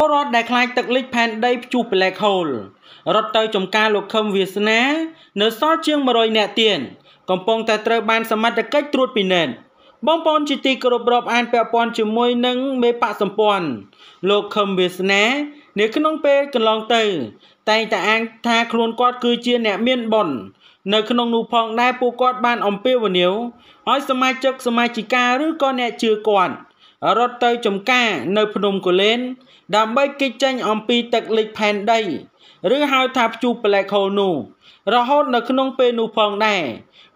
ពលរដ្ឋដែលខ្លាចទឹកលិចផែនដីព្យុះ Black Hole រត់ទៅចំការលោកខឹមវាសនា នៅសល់ជាង100នាក់ទៀតកំពុងតែត្រូវបានសមត្ថកិច្ចត្រួតពិនិត្យបងប្អូនជាទីគោរពរាប់អានពាក់ព័ន្ធជាមួយនឹងមេបកសម្ព័ន្ធលោកខឹមវាសនានៅក្នុងពេលកន្លងទៅ តែងតែអាងថាខ្លួនគាត់គឺជាអ្នកមានបុណ្យនៅក្នុងនោះផងដែរពួកគាត់បានអំពាវនាវឲ្យសមាជិកសមាជិកាឬក៏អ្នកជឿគាត់រត់ទៅចំការនៅភ្នំកូលែនដើម្បីគេចចេញអំពីទឹកលិចផែនដី ឬហៅថាព្យុះ Black Hole នោះរហូតនៅក្នុងពេលនោះផងដែរ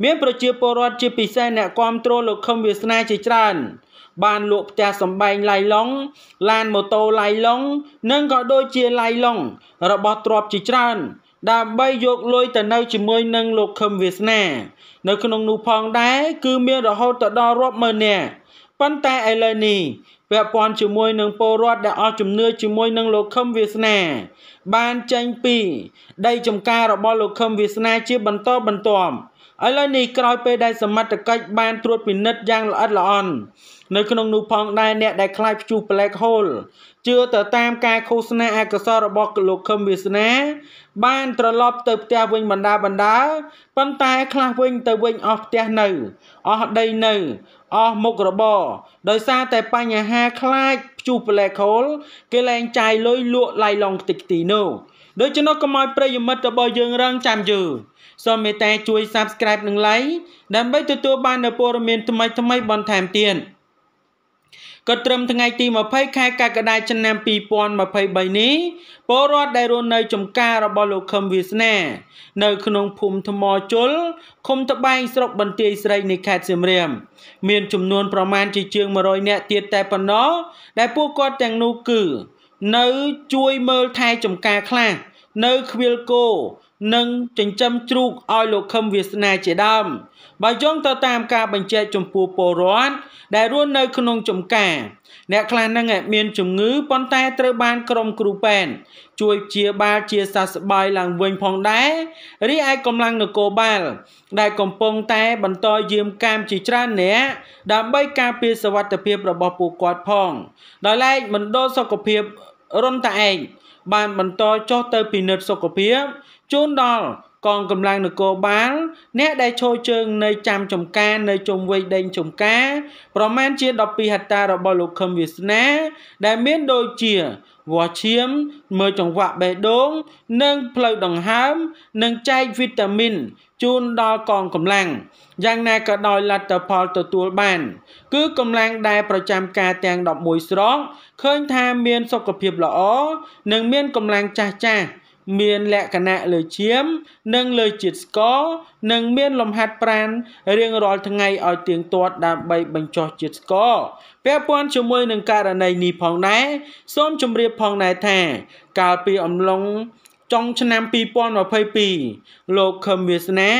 មានប្រជាពលរដ្ឋជាពិសេសអ្នកគ្រប់គ្រងលោកខឹមវាសនាជាច្រើន បានលក់ផ្ទះសម្បែងឡៃឡុងឡានម៉ូតូឡៃឡុងនិងក៏ដូចជាឡៃឡុងរបស់ទ្រពជាច្រើន ដើម្បីយកលុយទៅនៅជាមួយនឹងលោកខឹមវាសនានៅក្នុងនោះផងដែរគឺមានរហូតទៅដល់រាប់ម៉ឺននាក់ប៉ុន្តែឥឡូវនេះពាក់ព័ន្ធជាមួយនឹងពលរដ្ឋដែលអស់ជំនឿជាមួយនឹងលោកខឹមវាសនា បានចេញពីដីចំការរបស់លោកខឹមវាសនាជាបន្តបន្ទាប់ឥឡូវនេះក្រោយពេលដែលសមត្ថកិច្ចបានត្រួតពិនិត្យយ៉ាងល្អិតល្អន់នៅក្នុងនោះផងដែរអ្នកដែលខ្លាចព្យុះ Black Hole ជឿទៅតាមការឃោសនាអកុសលរបស់លោកខឹមវាសនា បានត្រឡប់ទៅផ្ទះវិញបណ្ដាបណ្ដាប៉ុន្តែខ្លះវិញទៅវិញអស់ផ្ទះនៅអស់ដីនៅអស់មុខរបរដោយសារតែបញ្ហាខ្លាចព្យុះ black hole គេលែងចាយលុយលក់ឡៃឡងតិចទីនោះដូច្នោះកុំឲ្យប្រិយមិត្តរបស់យើងរងចាំយឺសូមមេត្តាជួយ Subscribe និង Like ដើម្បីទទួលបាននូវព័ត៌មានថ្មីៗបន្ថែមទៀត។ក៏ត្រឹមថ្ងៃទី20ខែកក្កដាឆ្នាំ2023នេះពលរដ្ឋដែលរស់នៅចំការរបស់លោកខឹមវាសនានៅក្នុងភូមិថ្មជលឃុំត្បែងស្រុកបន្ទាយស្រីនៃខេត្តសៀមរាបមានចំនួនប្រមាណជាជាង100នាក់ទៀតតែប៉ុណ្ណោះ ដែលពួកគាត់ទាំងនោះគឺនៅជួយមើលថែចំការខ្លះនៅខ្វៀលគោនិងចិញ្ចឹមជ្រូកឲ្យលោកខឹមវាសនាជាដើមបើយោងទៅតាមការបញ្ជាក់ចំពោះពលរដ្ឋដែលរស់នៅក្នុងចំការ អ្នកខ្លះនឹងមានជំងឺប៉ុន្តែត្រូវបានក្រុមគ្រូពេទ្យជួយព្យាបាលជាសះស្បើយឡើងវិញផងដែររីឯកម្លាំងនគរបាល ដែលកំពុងតែ បន្តយាមកាមជាច្រើនអ្នកដើម្បីការពារសុវត្ថិភាពរបស់ពួកគាត់ផង ដោយឡែកមណ្ឌលសុខភាពរុនតាឯងបានបន្តចុះទៅពិនិត្យសុខភាពជូនដល់កងកម្លាំងនគរបាលអ្នកដែលឈរជើងនៅចាំចំការនៅជុំវិញដេញចំការ ប្រមាណជា12ហិកតារបស់លោកខឹមវាសនា ដែលមានដូចជាវ៉ាឈៀមមើលចង្វាក់បេះដូងនិងផ្លូវដង្ហើមនិងចែកវីតាមីនជូនដល់កងកម្លាំងយ៉ាងណាក៏ដោយលទ្ធផលទទួលបាន គឺកម្លាំងដែលប្រចាំការទាំង11ស្រុកឃើញថាមានសុខភាពល្អនិងមានកម្លាំងចាស់ចាស់មានលក្ខណៈលើឈាម និងលើជាតិស្ករនិង មានលំហាត់ប្រាណរៀងរាល់ថ្ងៃឲ្យទៀងទាត់ដើម្បីបញ្ចុះជាតិស្ករពាក់ព័ន្ធជាមួយនឹងករណីនេះផងដែរសូមជម្រាបផងដែរថាកាលពីអំឡុងចុងឆ្នាំ2022លោកខឹមវាសនា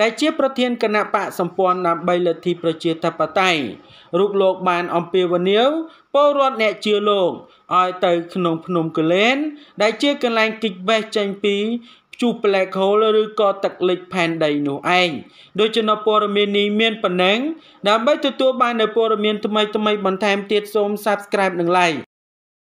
ដែលជាប្រធានគណៈបកសម្ព័ន្ធដើម្បីលទ្ធិប្រជាធិបតេយ្យរូបលោកបានអំពាវនាវពលរដ្ឋអ្នកជឿលោកឲ្យទៅក្នុងភ្នំកលែនដែលជាកន្លែងគិចវេះចេញពីព្យុះ black hole ឬក៏ទឹកលិចផែនដីនោះឯងដូចជានៅព័ត៌មាននេះមានប៉ុណ្ណឹងដើម្បីទទួលបាននូវព័ត៌មានថ្មីៗបន្ថែមទៀតសូម Subscribe និង Like